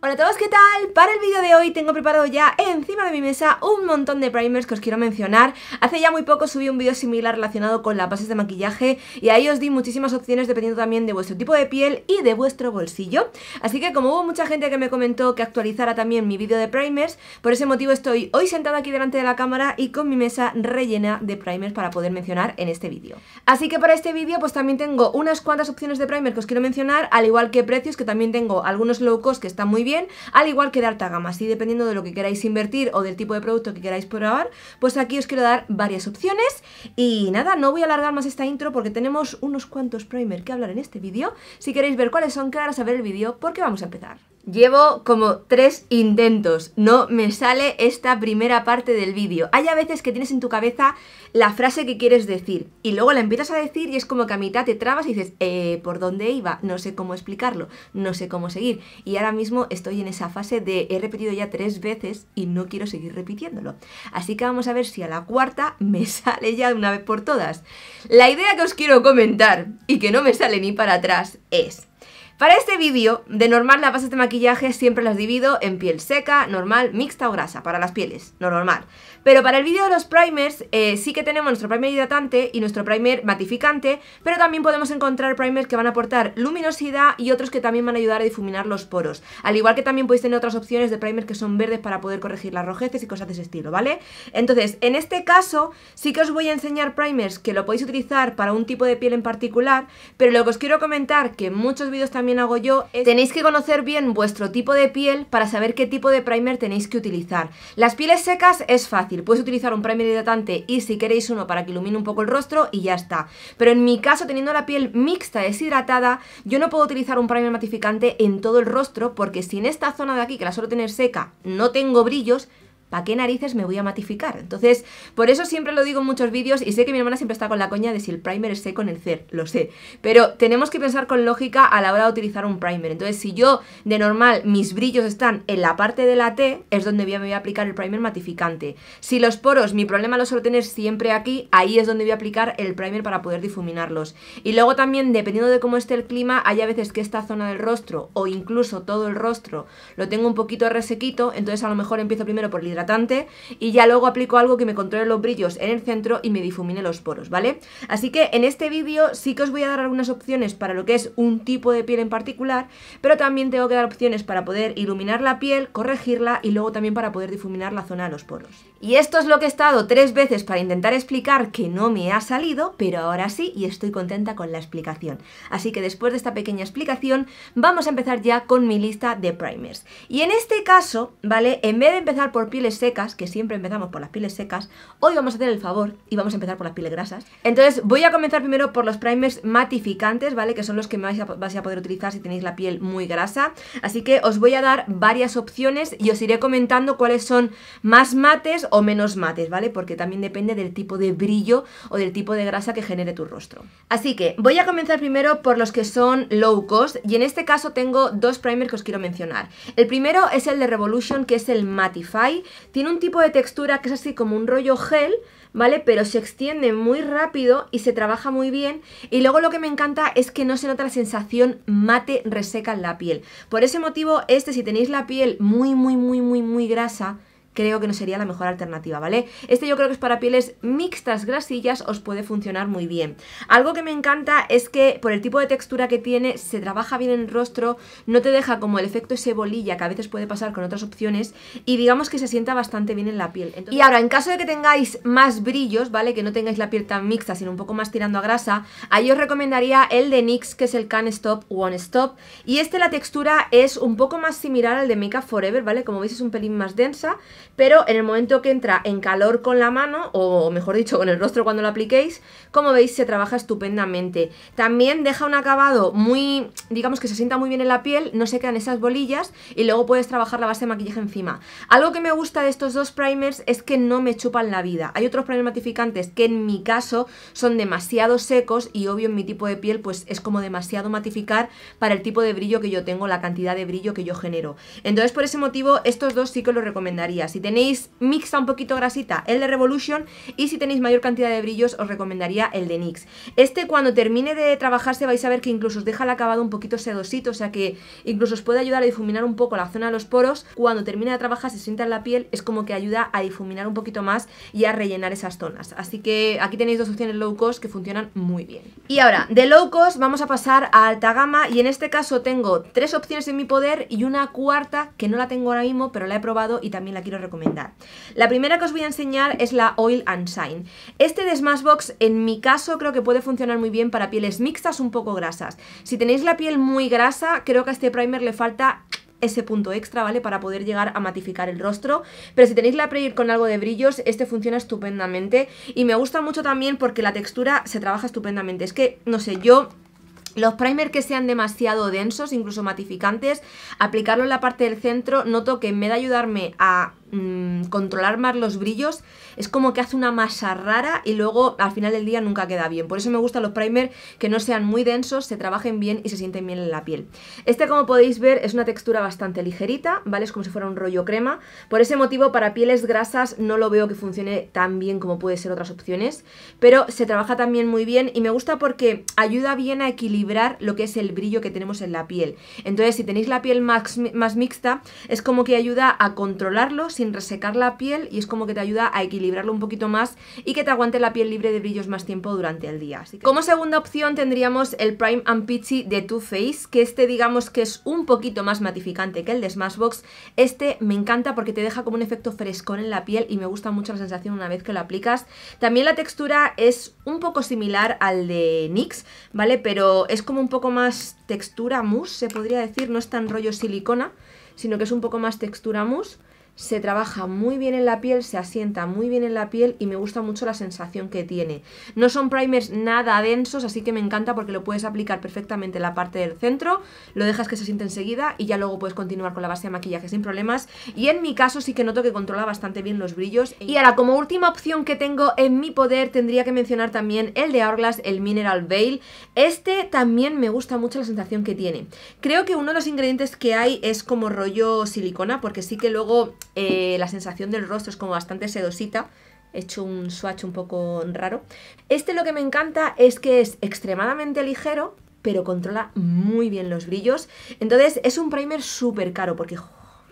Hola a todos, ¿qué tal? Para el vídeo de hoy tengo preparado ya encima de mi mesa un montón de primers que os quiero mencionar. Hace ya muy poco subí un vídeo similar relacionado con las bases de maquillaje y ahí os di muchísimas opciones dependiendo también de vuestro tipo de piel y de vuestro bolsillo. Así que como hubo mucha gente que me comentó que actualizara también mi vídeo de primers, por ese motivo estoy hoy sentada aquí delante de la cámara y con mi mesa rellena de primers para poder mencionar en este vídeo. Así que para este vídeo pues también tengo unas cuantas opciones de primer que os quiero mencionar, al igual que precios que también tengo algunos low cost que están muy bien al igual que de alta gama. así dependiendo de lo que queráis invertir o del tipo de producto que queráis probar, pues aquí os quiero dar varias opciones. Y nada, no voy a alargar más esta intro porque tenemos unos cuantos primer que hablar en este vídeo. Si queréis ver cuáles son, quedaros a ver el vídeo porque vamos a empezar. Llevo como tres intentos, no me sale esta primera parte del vídeo. Hay a veces que tienes en tu cabeza la frase que quieres decir y luego la empiezas a decir y es como que a mitad te trabas y dices, eh, ¿por dónde iba? No sé cómo explicarlo, no sé cómo seguir. Y ahora mismo estoy en esa fase de he repetido ya tres veces y no quiero seguir repitiéndolo. Así que vamos a ver si a la cuarta me sale ya de una vez por todas. La idea que os quiero comentar y que no me sale ni para atrás es... Para este vídeo, de normal las bases de maquillaje siempre las divido en piel seca, normal, mixta o grasa, para las pieles, normal. Pero para el vídeo de los primers, eh, sí que tenemos nuestro primer hidratante y nuestro primer matificante, pero también podemos encontrar primers que van a aportar luminosidad y otros que también van a ayudar a difuminar los poros. Al igual que también podéis tener otras opciones de primers que son verdes para poder corregir las rojeces y cosas de ese estilo, ¿vale? Entonces, en este caso, sí que os voy a enseñar primers que lo podéis utilizar para un tipo de piel en particular, pero lo que os quiero comentar, que muchos vídeos también hago yo Tenéis que conocer bien vuestro tipo de piel para saber qué tipo de primer tenéis que utilizar. Las pieles secas es fácil, puedes utilizar un primer hidratante y si queréis uno para que ilumine un poco el rostro y ya está. Pero en mi caso, teniendo la piel mixta deshidratada, yo no puedo utilizar un primer matificante en todo el rostro porque si en esta zona de aquí, que la suelo tener seca, no tengo brillos, ¿Para qué narices me voy a matificar? Entonces, por eso siempre lo digo en muchos vídeos y sé que mi hermana siempre está con la coña de si el primer es seco en el CER, lo sé. Pero tenemos que pensar con lógica a la hora de utilizar un primer. Entonces, si yo de normal mis brillos están en la parte de la T, es donde me voy a aplicar el primer matificante. Si los poros, mi problema lo suelo tener siempre aquí, ahí es donde voy a aplicar el primer para poder difuminarlos. Y luego también, dependiendo de cómo esté el clima, hay a veces que esta zona del rostro o incluso todo el rostro lo tengo un poquito resequito, entonces a lo mejor empiezo primero por y ya luego aplico algo que me controle los brillos en el centro y me difumine los poros, ¿vale? Así que en este vídeo sí que os voy a dar algunas opciones para lo que es un tipo de piel en particular, pero también tengo que dar opciones para poder iluminar la piel, corregirla y luego también para poder difuminar la zona de los poros. Y esto es lo que he estado tres veces para intentar explicar que no me ha salido, pero ahora sí y estoy contenta con la explicación. Así que después de esta pequeña explicación, vamos a empezar ya con mi lista de primers. Y en este caso, ¿vale? En vez de empezar por pieles secas, que siempre empezamos por las pieles secas, hoy vamos a hacer el favor y vamos a empezar por las pieles grasas. Entonces voy a comenzar primero por los primers matificantes, ¿vale? Que son los que vais a, vais a poder utilizar si tenéis la piel muy grasa. Así que os voy a dar varias opciones y os iré comentando cuáles son más mates o menos mates, ¿vale? Porque también depende del tipo de brillo o del tipo de grasa que genere tu rostro. Así que voy a comenzar primero por los que son low cost y en este caso tengo dos primers que os quiero mencionar. El primero es el de Revolution que es el Matify tiene un tipo de textura que es así como un rollo gel, ¿vale? Pero se extiende muy rápido y se trabaja muy bien. Y luego lo que me encanta es que no se nota la sensación mate reseca en la piel. Por ese motivo, este, si tenéis la piel muy, muy, muy, muy, muy grasa, creo que no sería la mejor alternativa, ¿vale? Este yo creo que es para pieles mixtas grasillas, os puede funcionar muy bien. Algo que me encanta es que por el tipo de textura que tiene, se trabaja bien el rostro, no te deja como el efecto ese bolilla que a veces puede pasar con otras opciones y digamos que se sienta bastante bien en la piel. y ahora, en caso de que tengáis más brillos, ¿vale? Que no tengáis la piel tan mixta, sino un poco más tirando a grasa, ahí os recomendaría el de NYX, que es el Can Stop One Stop. Y este la textura es un poco más similar al de up Forever, ¿vale? Como veis es un pelín más densa, pero en el momento que entra en calor con la mano, o mejor dicho, con el rostro cuando lo apliquéis, como veis se trabaja estupendamente. También deja un acabado muy, digamos que se sienta muy bien en la piel, no se quedan esas bolillas y luego puedes trabajar la base de maquillaje encima. Algo que me gusta de estos dos primers es que no me chupan la vida. Hay otros primers matificantes que en mi caso son demasiado secos y obvio en mi tipo de piel pues es como demasiado matificar para el tipo de brillo que yo tengo, la cantidad de brillo que yo genero. Entonces por ese motivo estos dos sí que los recomendaría tenéis mixa un poquito grasita, el de Revolution, y si tenéis mayor cantidad de brillos, os recomendaría el de NYX. Este cuando termine de trabajarse vais a ver que incluso os deja el acabado un poquito sedosito, o sea que incluso os puede ayudar a difuminar un poco la zona de los poros. Cuando termine de trabajar, se sienta en la piel, es como que ayuda a difuminar un poquito más y a rellenar esas zonas. Así que aquí tenéis dos opciones low cost que funcionan muy bien. Y ahora, de low cost vamos a pasar a alta gama y en este caso tengo tres opciones en mi poder y una cuarta que no la tengo ahora mismo, pero la he probado y también la quiero recomendar recomendar. La primera que os voy a enseñar es la Oil and Shine. Este de Smashbox, en mi caso, creo que puede funcionar muy bien para pieles mixtas un poco grasas. Si tenéis la piel muy grasa, creo que a este primer le falta ese punto extra, ¿vale? Para poder llegar a matificar el rostro. Pero si tenéis la piel con algo de brillos, este funciona estupendamente. Y me gusta mucho también porque la textura se trabaja estupendamente. Es que, no sé, yo los primer que sean demasiado densos, incluso matificantes, aplicarlo en la parte del centro, noto que en vez de ayudarme a Mm, controlar más los brillos, es como que hace una masa rara y luego al final del día nunca queda bien. Por eso me gustan los primer que no sean muy densos, se trabajen bien y se sienten bien en la piel. Este, como podéis ver, es una textura bastante ligerita, ¿vale? Es como si fuera un rollo crema. Por ese motivo, para pieles grasas no lo veo que funcione tan bien como puede ser otras opciones, pero se trabaja también muy bien y me gusta porque ayuda bien a equilibrar lo que es el brillo que tenemos en la piel. Entonces, si tenéis la piel más, más mixta, es como que ayuda a controlarlos sin resecar la piel y es como que te ayuda a equilibrarlo un poquito más y que te aguante la piel libre de brillos más tiempo durante el día. Como segunda opción tendríamos el Prime and Peachy de Too Faced, que este digamos que es un poquito más matificante que el de Smashbox. Este me encanta porque te deja como un efecto frescón en la piel y me gusta mucho la sensación una vez que lo aplicas. También la textura es un poco similar al de NYX, ¿vale? Pero es como un poco más textura mousse, se podría decir, no es tan rollo silicona, sino que es un poco más textura mousse se trabaja muy bien en la piel, se asienta muy bien en la piel y me gusta mucho la sensación que tiene. No son primers nada densos, así que me encanta porque lo puedes aplicar perfectamente en la parte del centro, lo dejas que se asiente enseguida y ya luego puedes continuar con la base de maquillaje sin problemas. Y en mi caso sí que noto que controla bastante bien los brillos. Y ahora, como última opción que tengo en mi poder, tendría que mencionar también el de Hourglass, el Mineral Veil. Este también me gusta mucho la sensación que tiene. Creo que uno de los ingredientes que hay es como rollo silicona, porque sí que luego eh, la sensación del rostro es como bastante sedosita, he hecho un swatch un poco raro. Este lo que me encanta es que es extremadamente ligero, pero controla muy bien los brillos. Entonces es un primer súper caro porque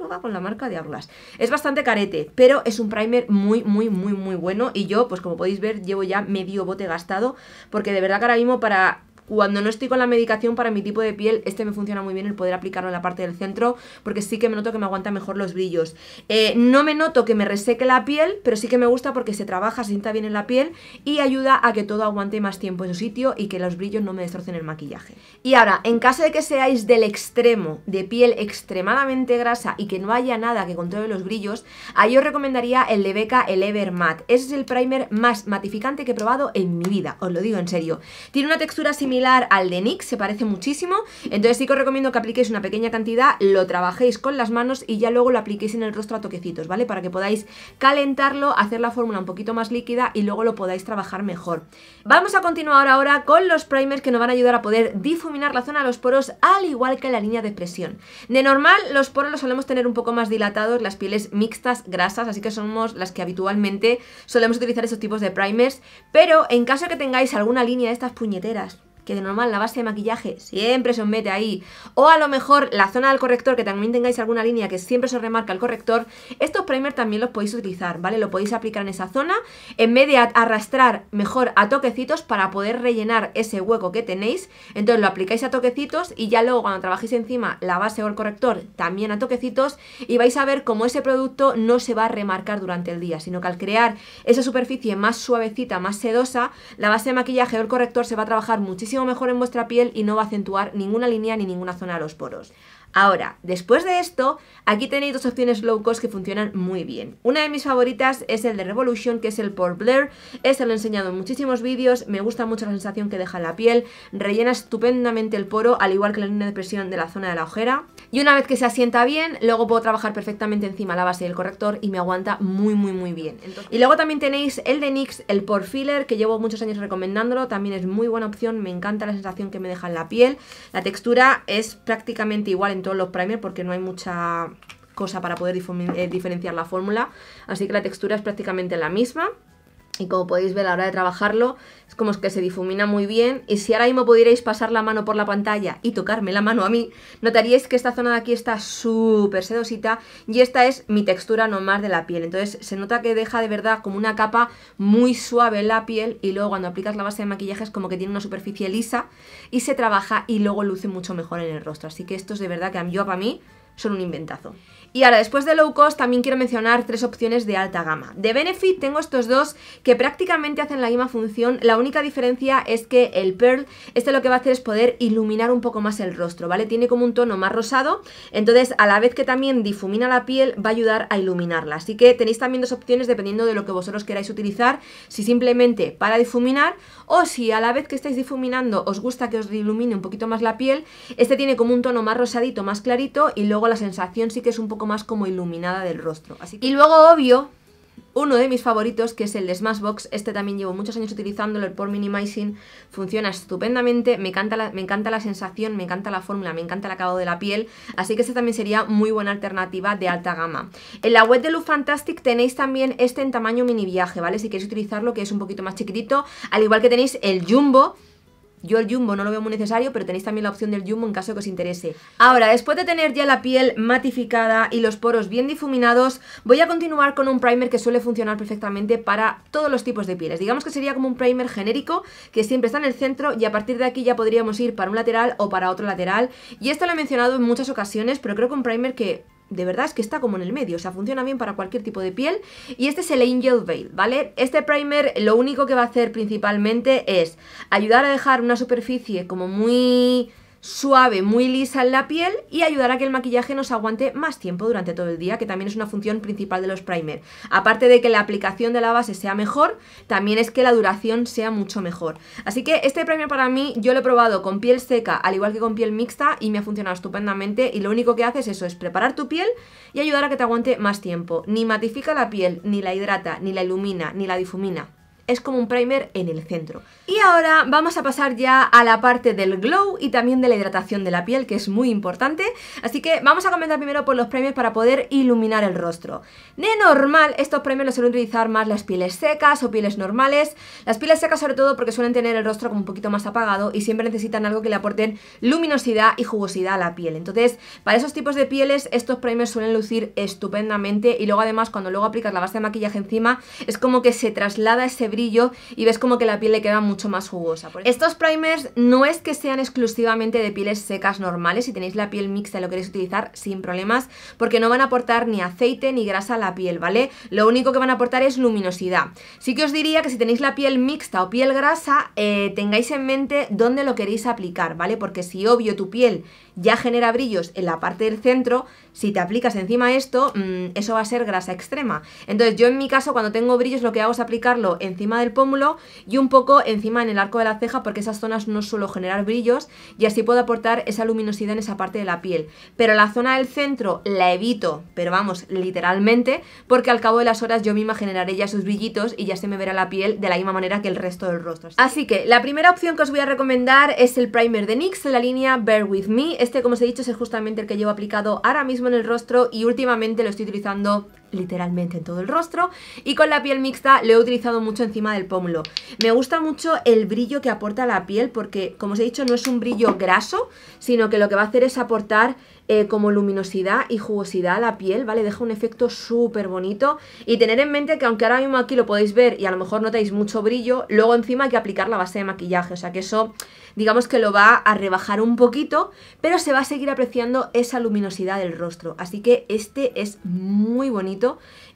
va con la marca de Arlas. Es bastante carete, pero es un primer muy, muy, muy, muy bueno. Y yo, pues como podéis ver, llevo ya medio bote gastado porque de verdad que ahora mismo para cuando no estoy con la medicación para mi tipo de piel, este me funciona muy bien el poder aplicarlo en la parte del centro, porque sí que me noto que me aguanta mejor los brillos. Eh, no me noto que me reseque la piel, pero sí que me gusta porque se trabaja, se sienta bien en la piel y ayuda a que todo aguante más tiempo en su sitio y que los brillos no me destrocen el maquillaje. Y ahora, en caso de que seáis del extremo, de piel extremadamente grasa y que no haya nada que controle los brillos, ahí os recomendaría el de el Ever Matte. Ese es el primer más matificante que he probado en mi vida, os lo digo en serio. Tiene una textura similar al de NYX, se parece muchísimo. Entonces sí que os recomiendo que apliquéis una pequeña cantidad, lo trabajéis con las manos y ya luego lo apliquéis en el rostro a toquecitos, ¿vale? Para que podáis calentarlo, hacer la fórmula un poquito más líquida y luego lo podáis trabajar mejor. Vamos a continuar ahora con los primers que nos van a ayudar a poder difuminar la zona de los poros al igual que la línea de expresión De normal los poros los solemos tener un poco más dilatados, las pieles mixtas, grasas, así que somos las que habitualmente solemos utilizar esos tipos de primers, pero en caso de que tengáis alguna línea de estas puñeteras que de normal la base de maquillaje siempre se os mete ahí, o a lo mejor la zona del corrector, que también tengáis alguna línea que siempre se os remarca el corrector, estos primer también los podéis utilizar, ¿vale? Lo podéis aplicar en esa zona, en vez de arrastrar mejor a toquecitos para poder rellenar ese hueco que tenéis, entonces lo aplicáis a toquecitos y ya luego cuando trabajéis encima la base o el corrector también a toquecitos y vais a ver cómo ese producto no se va a remarcar durante el día, sino que al crear esa superficie más suavecita, más sedosa, la base de maquillaje o el corrector se va a trabajar muchísimo mejor en vuestra piel y no va a acentuar ninguna línea ni ninguna zona de los poros. Ahora, después de esto, aquí tenéis dos opciones low cost que funcionan muy bien. Una de mis favoritas es el de Revolution, que es el por Blair. Este lo he enseñado en muchísimos vídeos, me gusta mucho la sensación que deja en la piel, rellena estupendamente el poro, al igual que la línea de presión de la zona de la ojera. Y una vez que se asienta bien, luego puedo trabajar perfectamente encima la base del corrector y me aguanta muy muy muy bien. y luego también tenéis el de NYX, el por filler, que llevo muchos años recomendándolo, también es muy buena opción, me encanta la sensación que me deja en la piel. La textura es prácticamente igual todos los primers porque no hay mucha cosa para poder eh, diferenciar la fórmula. Así que la textura es prácticamente la misma y como podéis ver a la hora de trabajarlo, es como que se difumina muy bien. Y si ahora mismo pudierais pasar la mano por la pantalla y tocarme la mano a mí, notaríais que esta zona de aquí está súper sedosita y esta es mi textura normal de la piel. Entonces se nota que deja de verdad como una capa muy suave en la piel y luego cuando aplicas la base de maquillaje es como que tiene una superficie lisa y se trabaja y luego luce mucho mejor en el rostro. Así que esto es de verdad que a yo para mí son un inventazo. Y ahora, después de low cost, también quiero mencionar tres opciones de alta gama. De Benefit tengo estos dos que prácticamente hacen la misma función. La única diferencia es que el Pearl, este lo que va a hacer es poder iluminar un poco más el rostro, ¿vale? Tiene como un tono más rosado, entonces a la vez que también difumina la piel, va a ayudar a iluminarla. Así que tenéis también dos opciones dependiendo de lo que vosotros queráis utilizar, si simplemente para difuminar o si a la vez que estáis difuminando os gusta que os ilumine un poquito más la piel, este tiene como un tono más rosadito, más clarito y luego la sensación sí que es un poco más como iluminada del rostro. Así Y luego, obvio, uno de mis favoritos, que es el de Smashbox, este también llevo muchos años utilizándolo, el Pore Minimizing, funciona estupendamente, me encanta, la, me encanta la sensación, me encanta la fórmula, me encanta el acabado de la piel, así que este también sería muy buena alternativa de alta gama. En la web de Look Fantastic tenéis también este en tamaño mini viaje, ¿vale? Si queréis utilizarlo, que es un poquito más chiquitito, al igual que tenéis el Jumbo, yo el jumbo no lo veo muy necesario, pero tenéis también la opción del jumbo en caso que os interese. Ahora, después de tener ya la piel matificada y los poros bien difuminados, voy a continuar con un primer que suele funcionar perfectamente para todos los tipos de pieles. Digamos que sería como un primer genérico que siempre está en el centro y a partir de aquí ya podríamos ir para un lateral o para otro lateral. Y esto lo he mencionado en muchas ocasiones, pero creo que un primer que de verdad es que está como en el medio, o sea, funciona bien para cualquier tipo de piel. Y este es el Angel Veil, ¿vale? Este primer lo único que va a hacer principalmente es ayudar a dejar una superficie como muy suave, muy lisa en la piel y ayudará a que el maquillaje nos aguante más tiempo durante todo el día, que también es una función principal de los primer. Aparte de que la aplicación de la base sea mejor, también es que la duración sea mucho mejor. Así que este primer para mí yo lo he probado con piel seca, al igual que con piel mixta y me ha funcionado estupendamente y lo único que hace es eso, es preparar tu piel y ayudar a que te aguante más tiempo. Ni matifica la piel, ni la hidrata, ni la ilumina, ni la difumina. Es como un primer en el centro. Y ahora vamos a pasar ya a la parte del glow y también de la hidratación de la piel, que es muy importante. Así que vamos a comenzar primero por los premios para poder iluminar el rostro. De normal, estos premios los suelen utilizar más las pieles secas o pieles normales. Las pieles secas sobre todo porque suelen tener el rostro como un poquito más apagado y siempre necesitan algo que le aporten luminosidad y jugosidad a la piel. Entonces, para esos tipos de pieles, estos premios suelen lucir estupendamente y luego además cuando luego aplicas la base de maquillaje encima, es como que se traslada ese brillo y ves como que la piel le queda mucho más jugosa. Estos primers no es que sean exclusivamente de pieles secas normales, si tenéis la piel mixta y lo queréis utilizar sin problemas, porque no van a aportar ni aceite ni grasa a la piel, ¿vale? Lo único que van a aportar es luminosidad. Sí que os diría que si tenéis la piel mixta o piel grasa, eh, tengáis en mente dónde lo queréis aplicar, ¿vale? Porque si obvio tu piel ya genera brillos en la parte del centro, si te aplicas encima esto, mm, eso va a ser grasa extrema. Entonces yo en mi caso cuando tengo brillos lo que hago es aplicarlo encima del pómulo y un poco encima en el arco de la ceja porque esas zonas no suelo generar brillos y así puedo aportar esa luminosidad en esa parte de la piel. Pero la zona del centro la evito, pero vamos, literalmente, porque al cabo de las horas yo misma generaré ya esos brillitos y ya se me verá la piel de la misma manera que el resto del rostro. Así que la primera opción que os voy a recomendar es el primer de NYX, la línea Bear With Me. Este, como os he dicho, es justamente el que llevo aplicado ahora mismo en el rostro y últimamente lo estoy utilizando literalmente en todo el rostro y con la piel mixta lo he utilizado mucho encima del pómulo. Me gusta mucho el brillo que aporta la piel porque, como os he dicho, no es un brillo graso, sino que lo que va a hacer es aportar eh, como luminosidad y jugosidad a la piel, ¿vale? Deja un efecto súper bonito y tener en mente que aunque ahora mismo aquí lo podéis ver y a lo mejor notáis mucho brillo, luego encima hay que aplicar la base de maquillaje, o sea que eso digamos que lo va a rebajar un poquito, pero se va a seguir apreciando esa luminosidad del rostro, así que este es muy bonito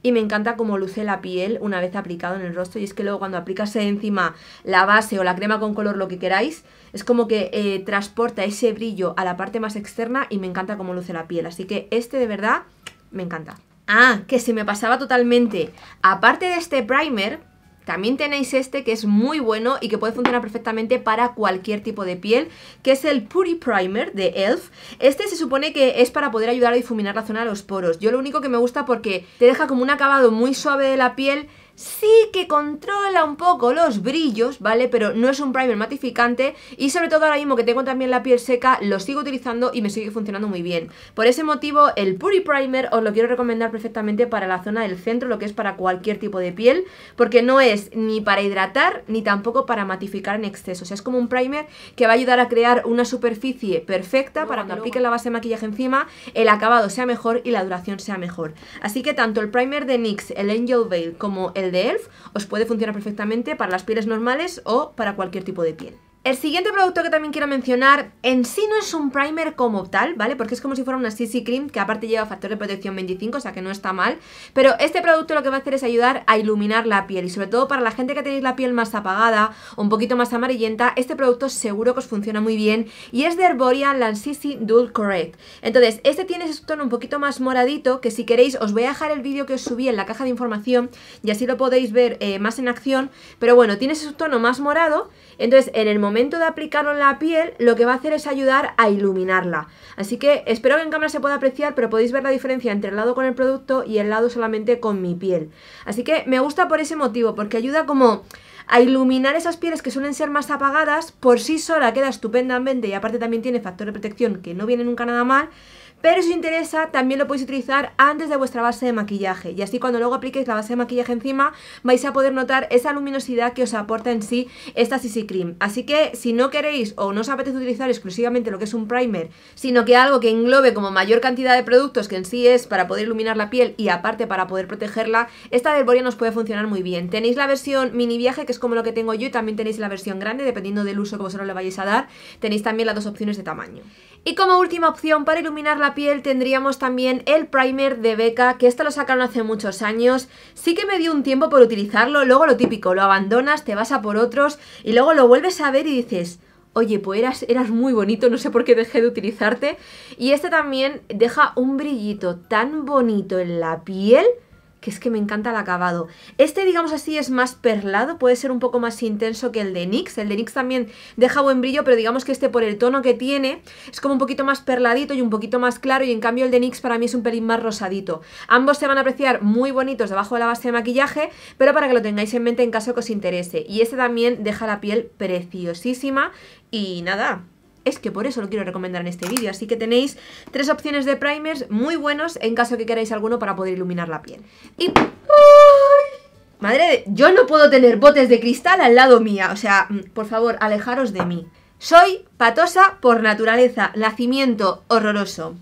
y me encanta cómo luce la piel una vez aplicado en el rostro y es que luego cuando aplicas encima la base o la crema con color lo que queráis es como que eh, transporta ese brillo a la parte más externa y me encanta cómo luce la piel así que este de verdad me encanta Ah, que se me pasaba totalmente. Aparte de este primer, también tenéis este que es muy bueno y que puede funcionar perfectamente para cualquier tipo de piel, que es el Puri Primer de ELF. Este se supone que es para poder ayudar a difuminar la zona de los poros. Yo lo único que me gusta porque te deja como un acabado muy suave de la piel sí que controla un poco los brillos, ¿vale? Pero no es un primer matificante y sobre todo ahora mismo que tengo también la piel seca, lo sigo utilizando y me sigue funcionando muy bien. Por ese motivo, el Puri Primer os lo quiero recomendar perfectamente para la zona del centro, lo que es para cualquier tipo de piel, porque no es ni para hidratar ni tampoco para matificar en exceso. O sea, es como un primer que va a ayudar a crear una superficie perfecta para que aplique la base de maquillaje encima, el acabado sea mejor y la duración sea mejor. Así que tanto el primer de NYX, el Angel Veil, como el de ELF os puede funcionar perfectamente para las pieles normales o para cualquier tipo de piel. El siguiente producto que también quiero mencionar en sí no es un primer como tal, ¿vale? Porque es como si fuera una CC Cream que aparte lleva factor de protección 25, o sea que no está mal. Pero este producto lo que va a hacer es ayudar a iluminar la piel y sobre todo para la gente que tenéis la piel más apagada o un poquito más amarillenta, este producto seguro que os funciona muy bien y es de Herboria Lancisi Dual Correct. Entonces, este tiene ese tono un poquito más moradito que si queréis os voy a dejar el vídeo que os subí en la caja de información y así lo podéis ver eh, más en acción. Pero bueno, tiene ese tono más morado entonces, en el momento de aplicarlo en la piel, lo que va a hacer es ayudar a iluminarla. Así que espero que en cámara se pueda apreciar, pero podéis ver la diferencia entre el lado con el producto y el lado solamente con mi piel. Así que me gusta por ese motivo, porque ayuda como a iluminar esas pieles que suelen ser más apagadas, por sí sola queda estupendamente y aparte también tiene factor de protección que no viene nunca nada mal pero si os interesa, también lo podéis utilizar antes de vuestra base de maquillaje. Y así cuando luego apliquéis la base de maquillaje encima, vais a poder notar esa luminosidad que os aporta en sí esta CC Cream. Así que si no queréis o no os apetece utilizar exclusivamente lo que es un primer, sino que algo que englobe como mayor cantidad de productos que en sí es para poder iluminar la piel y aparte para poder protegerla, esta del nos nos puede funcionar muy bien. Tenéis la versión mini viaje, que es como lo que tengo yo, y también tenéis la versión grande, dependiendo del uso que vosotros le vayáis a dar. Tenéis también las dos opciones de tamaño. Y como última opción para iluminar la piel tendríamos también el primer de Becca, que este lo sacaron hace muchos años. Sí que me dio un tiempo por utilizarlo, luego lo típico, lo abandonas, te vas a por otros y luego lo vuelves a ver y dices... Oye, pues eras, eras muy bonito, no sé por qué dejé de utilizarte. Y este también deja un brillito tan bonito en la piel que es que me encanta el acabado. Este, digamos así, es más perlado, puede ser un poco más intenso que el de NYX. El de NYX también deja buen brillo, pero digamos que este por el tono que tiene es como un poquito más perladito y un poquito más claro y en cambio el de NYX para mí es un pelín más rosadito. Ambos se van a apreciar muy bonitos debajo de la base de maquillaje, pero para que lo tengáis en mente en caso que os interese. Y este también deja la piel preciosísima y nada, es que por eso lo quiero recomendar en este vídeo. Así que tenéis tres opciones de primers muy buenos en caso que queráis alguno para poder iluminar la piel. Y... ¡Ay! Madre Yo no puedo tener botes de cristal al lado mía. O sea, mm, por favor, alejaros de mí. Soy patosa por naturaleza. Nacimiento horroroso.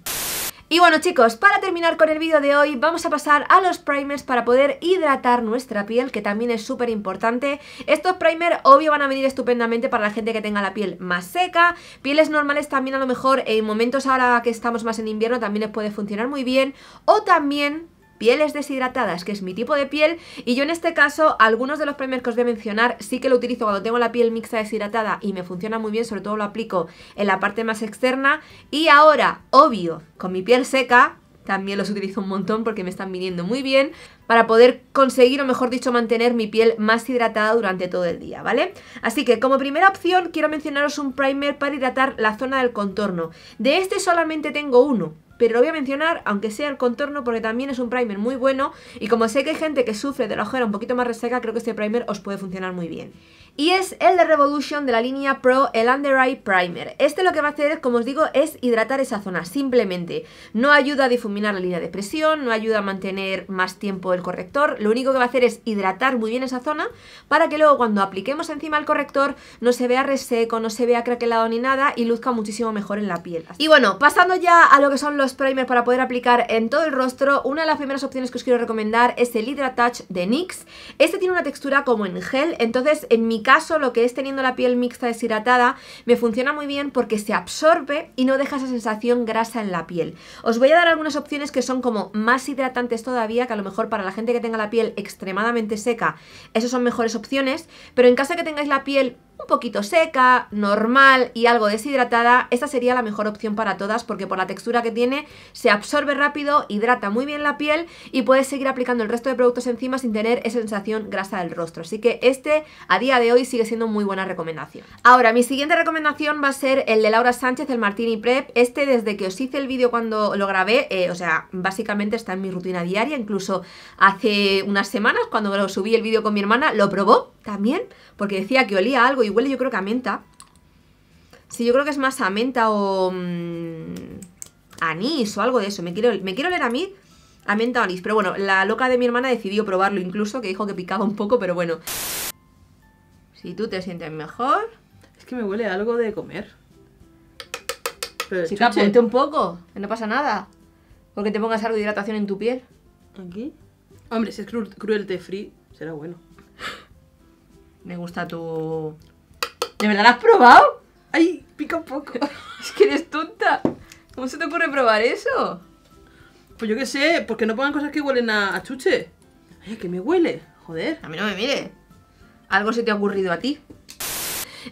Y bueno chicos, para terminar con el vídeo de hoy vamos a pasar a los primers para poder hidratar nuestra piel, que también es súper importante. Estos primers obvio van a venir estupendamente para la gente que tenga la piel más seca, pieles normales también a lo mejor en momentos ahora que estamos más en invierno también les puede funcionar muy bien, o también pieles deshidratadas, que es mi tipo de piel, y yo en este caso, algunos de los primeros que os voy a mencionar sí que lo utilizo cuando tengo la piel mixta deshidratada y me funciona muy bien, sobre todo lo aplico en la parte más externa, y ahora, obvio, con mi piel seca, también los utilizo un montón porque me están viniendo muy bien para poder conseguir o mejor dicho mantener mi piel más hidratada durante todo el día, ¿vale? Así que como primera opción quiero mencionaros un primer para hidratar la zona del contorno. De este solamente tengo uno, pero lo voy a mencionar aunque sea el contorno porque también es un primer muy bueno y como sé que hay gente que sufre de la ojera un poquito más reseca, creo que este primer os puede funcionar muy bien. Y es el de Revolution de la línea Pro, el Under Eye Primer. Este lo que va a hacer, como os digo, es hidratar esa zona, simplemente. No ayuda a difuminar la línea de presión, no ayuda a mantener más tiempo el corrector. Lo único que va a hacer es hidratar muy bien esa zona para que luego cuando apliquemos encima el corrector no se vea reseco, no se vea craquelado ni nada y luzca muchísimo mejor en la piel. Y bueno, pasando ya a lo que son los primers para poder aplicar en todo el rostro, una de las primeras opciones que os quiero recomendar es el Hydra Touch de NYX. Este tiene una textura como en gel, entonces en mi caso caso, lo que es teniendo la piel mixta deshidratada, me funciona muy bien porque se absorbe y no deja esa sensación grasa en la piel. Os voy a dar algunas opciones que son como más hidratantes todavía, que a lo mejor para la gente que tenga la piel extremadamente seca, esas son mejores opciones, pero en caso que tengáis la piel un poquito seca, normal y algo deshidratada, esta sería la mejor opción para todas porque por la textura que tiene se absorbe rápido, hidrata muy bien la piel y puedes seguir aplicando el resto de productos encima sin tener esa sensación grasa del rostro. Así que este a día de hoy sigue siendo muy buena recomendación. Ahora, mi siguiente recomendación va a ser el de Laura Sánchez, el Martini Prep. Este desde que os hice el vídeo cuando lo grabé, eh, o sea, básicamente está en mi rutina diaria, incluso hace unas semanas cuando subí el vídeo con mi hermana, lo probó también porque decía que olía algo y y huele yo creo que a menta. Sí, yo creo que es más a menta o mm, anís o algo de eso. Me quiero, me quiero leer a mí a menta o anís. Pero bueno, la loca de mi hermana decidió probarlo incluso, que dijo que picaba un poco, pero bueno. Si tú te sientes mejor... Es que me huele algo de comer. si te apunte un poco, no pasa nada. Porque te pongas algo de hidratación en tu piel. ¿Aquí? Hombre, si es cruel, de free, será bueno. Me gusta tu... ¿De verdad la has probado? Ay, pica un poco. es que eres tonta. ¿Cómo se te ocurre probar eso? Pues yo qué sé, porque no pongan cosas que huelen a, a chuche. Ay, que me huele. Joder. A mí no me mire. Algo se te ha ocurrido a ti.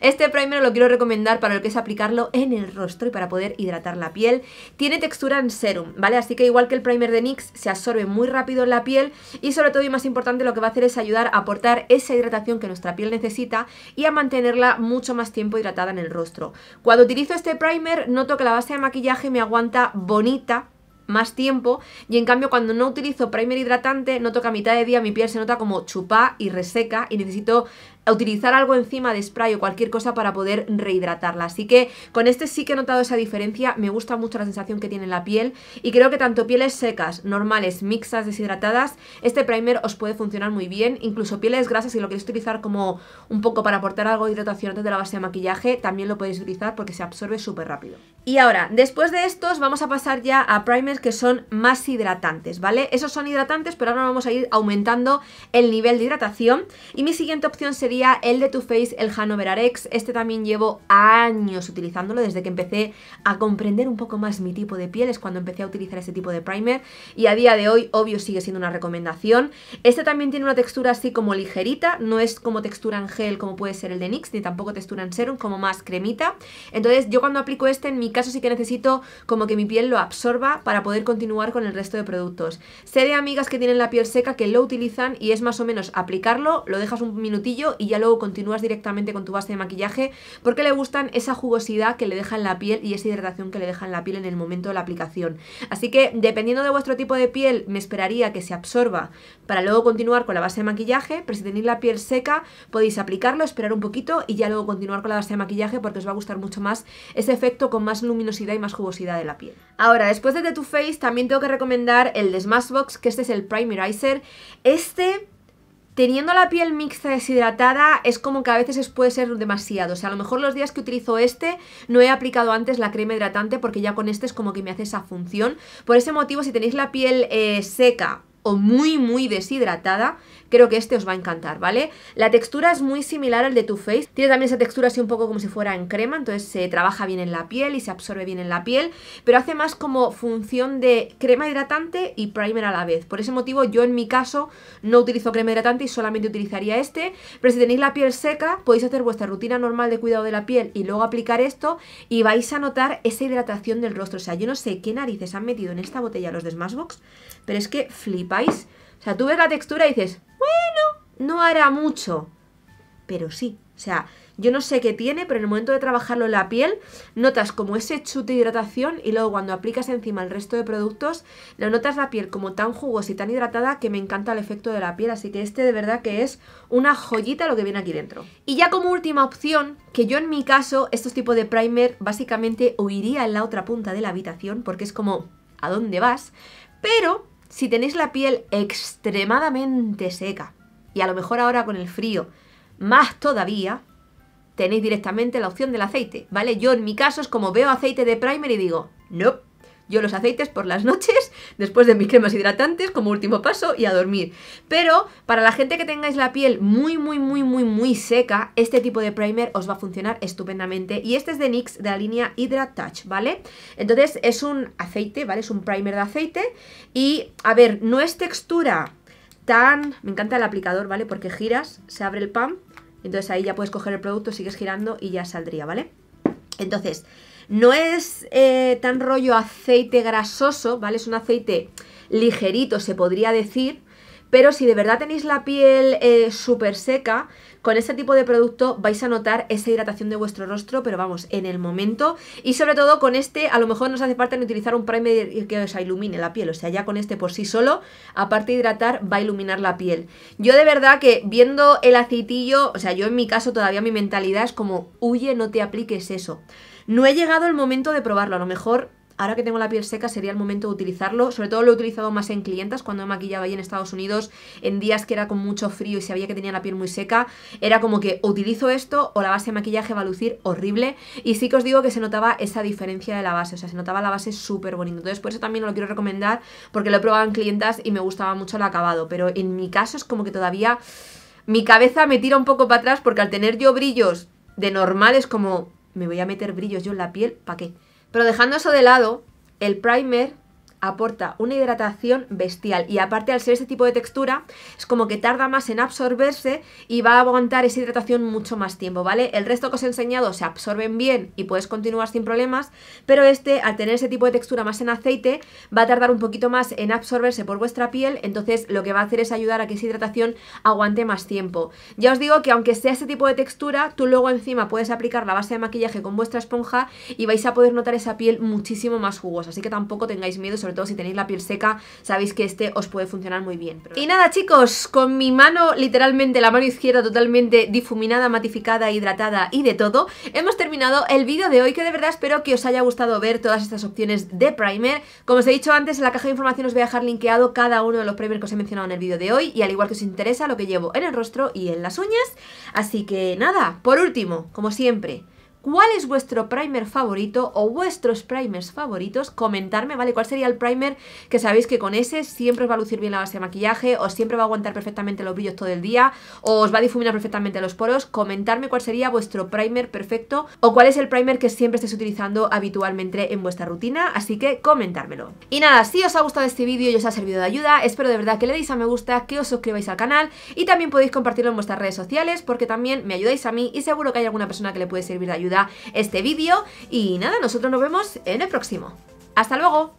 Este primer lo quiero recomendar para lo que es aplicarlo en el rostro y para poder hidratar la piel. Tiene textura en serum, ¿vale? Así que igual que el primer de NYX, se absorbe muy rápido en la piel y sobre todo y más importante lo que va a hacer es ayudar a aportar esa hidratación que nuestra piel necesita y a mantenerla mucho más tiempo hidratada en el rostro. Cuando utilizo este primer noto que la base de maquillaje me aguanta bonita, más tiempo y en cambio cuando no utilizo primer hidratante noto que a mitad de día mi piel se nota como chupá y reseca y necesito utilizar algo encima de spray o cualquier cosa para poder rehidratarla. Así que con este sí que he notado esa diferencia, me gusta mucho la sensación que tiene la piel y creo que tanto pieles secas, normales, mixtas, deshidratadas, este primer os puede funcionar muy bien, incluso pieles grasas si lo queréis utilizar como un poco para aportar algo de hidratación antes de la base de maquillaje, también lo podéis utilizar porque se absorbe súper rápido. Y ahora, después de estos vamos a pasar ya a primers que son más hidratantes, ¿vale? Esos son hidratantes, pero ahora vamos a ir aumentando el nivel de hidratación y mi siguiente opción sería el de Too Faced, el Hanover Arex. Este también llevo años utilizándolo desde que empecé a comprender un poco más mi tipo de piel, es cuando empecé a utilizar este tipo de primer y a día de hoy, obvio, sigue siendo una recomendación. Este también tiene una textura así como ligerita, no es como textura en gel como puede ser el de NYX, ni tampoco textura en serum, como más cremita. Entonces yo cuando aplico este, en mi caso sí que necesito como que mi piel lo absorba para poder continuar con el resto de productos. Sé de amigas que tienen la piel seca que lo utilizan y es más o menos aplicarlo, lo dejas un minutillo y y ya luego continúas directamente con tu base de maquillaje porque le gustan esa jugosidad que le deja en la piel y esa hidratación que le deja en la piel en el momento de la aplicación. Así que dependiendo de vuestro tipo de piel me esperaría que se absorba para luego continuar con la base de maquillaje, pero si tenéis la piel seca podéis aplicarlo, esperar un poquito y ya luego continuar con la base de maquillaje porque os va a gustar mucho más ese efecto con más luminosidad y más jugosidad de la piel. Ahora, después de The Too Faced también tengo que recomendar el de Smashbox, que este es el Primerizer. Este Teniendo la piel mixta deshidratada es como que a veces puede ser demasiado. O sea, a lo mejor los días que utilizo este no he aplicado antes la crema hidratante porque ya con este es como que me hace esa función. Por ese motivo, si tenéis la piel eh, seca muy muy deshidratada, creo que este os va a encantar, ¿vale? La textura es muy similar al de Too Faced, tiene también esa textura así un poco como si fuera en crema, entonces se trabaja bien en la piel y se absorbe bien en la piel, pero hace más como función de crema hidratante y primer a la vez. Por ese motivo yo en mi caso no utilizo crema hidratante y solamente utilizaría este, pero si tenéis la piel seca podéis hacer vuestra rutina normal de cuidado de la piel y luego aplicar esto y vais a notar esa hidratación del rostro. O sea, yo no sé qué narices han metido en esta botella los de Smashbox, pero es que flipáis. O sea, tú ves la textura y dices, bueno, no hará mucho, pero sí. O sea, yo no sé qué tiene, pero en el momento de trabajarlo en la piel, notas como ese chute de hidratación y luego cuando aplicas encima el resto de productos, lo notas la piel como tan jugosa y tan hidratada que me encanta el efecto de la piel. Así que este de verdad que es una joyita lo que viene aquí dentro. Y ya como última opción, que yo en mi caso, estos tipos de primer básicamente huiría en la otra punta de la habitación porque es como, ¿a dónde vas? Pero si tenéis la piel extremadamente seca, y a lo mejor ahora con el frío, más todavía, tenéis directamente la opción del aceite, ¿vale? Yo en mi caso es como veo aceite de primer y digo, no. Yo los aceites por las noches, después de mis cremas hidratantes, como último paso, y a dormir. Pero para la gente que tengáis la piel muy, muy, muy, muy, muy seca, este tipo de primer os va a funcionar estupendamente. Y este es de NYX, de la línea Hydra Touch, ¿vale? Entonces es un aceite, ¿vale? Es un primer de aceite. Y, a ver, no es textura tan... Me encanta el aplicador, ¿vale? Porque giras, se abre el pan, entonces ahí ya puedes coger el producto, sigues girando y ya saldría, ¿vale? Entonces, no es eh, tan rollo aceite grasoso, ¿vale? Es un aceite ligerito, se podría decir. Pero si de verdad tenéis la piel eh, súper seca, con este tipo de producto vais a notar esa hidratación de vuestro rostro, pero vamos, en el momento. Y sobre todo con este, a lo mejor nos hace falta ni utilizar un primer que os ilumine la piel. O sea, ya con este por sí solo, aparte de hidratar, va a iluminar la piel. Yo de verdad que viendo el aceitillo, o sea, yo en mi caso todavía mi mentalidad es como, huye, no te apliques eso. No he llegado el momento de probarlo, a lo mejor ahora que tengo la piel seca sería el momento de utilizarlo. Sobre todo lo he utilizado más en clientas cuando me maquillaba ahí en Estados Unidos, en días que era con mucho frío y sabía que tenía la piel muy seca. Era como que utilizo esto o la base de maquillaje va a lucir horrible. Y sí que os digo que se notaba esa diferencia de la base, o sea, se notaba la base súper bonita. Entonces por eso también lo quiero recomendar porque lo he probado en clientas y me gustaba mucho el acabado. Pero en mi caso es como que todavía mi cabeza me tira un poco para atrás porque al tener yo brillos de normales como me voy a meter brillos yo en la piel, ¿para qué? Pero dejando eso de lado, el primer aporta una hidratación bestial y aparte al ser este tipo de textura es como que tarda más en absorberse y va a aguantar esa hidratación mucho más tiempo, ¿vale? El resto que os he enseñado se absorben bien y puedes continuar sin problemas, pero este al tener ese tipo de textura más en aceite va a tardar un poquito más en absorberse por vuestra piel, entonces lo que va a hacer es ayudar a que esa hidratación aguante más tiempo. Ya os digo que aunque sea ese tipo de textura, tú luego encima puedes aplicar la base de maquillaje con vuestra esponja y vais a poder notar esa piel muchísimo más jugosa, así que tampoco tengáis miedo sobre todo si tenéis la piel seca, sabéis que este os puede funcionar muy bien. Y nada chicos, con mi mano, literalmente la mano izquierda totalmente difuminada, matificada, hidratada y de todo, hemos terminado el vídeo de hoy que de verdad espero que os haya gustado ver todas estas opciones de primer. Como os he dicho antes, en la caja de información os voy a dejar linkeado cada uno de los primers que os he mencionado en el vídeo de hoy y al igual que os interesa lo que llevo en el rostro y en las uñas. Así que nada, por último, como siempre cuál es vuestro primer favorito o vuestros primers favoritos, comentarme, ¿vale? ¿Cuál sería el primer que sabéis que con ese siempre os va a lucir bien la base de maquillaje, O siempre va a aguantar perfectamente los brillos todo el día, o os va a difuminar perfectamente los poros? Comentarme cuál sería vuestro primer perfecto o cuál es el primer que siempre estéis utilizando habitualmente en vuestra rutina, así que comentármelo. Y nada, si os ha gustado este vídeo y os ha servido de ayuda, espero de verdad que le deis a me gusta, que os suscribáis al canal y también podéis compartirlo en vuestras redes sociales porque también me ayudáis a mí y seguro que hay alguna persona que le puede servir de ayuda este vídeo. Y nada, nosotros nos vemos en el próximo. ¡Hasta luego!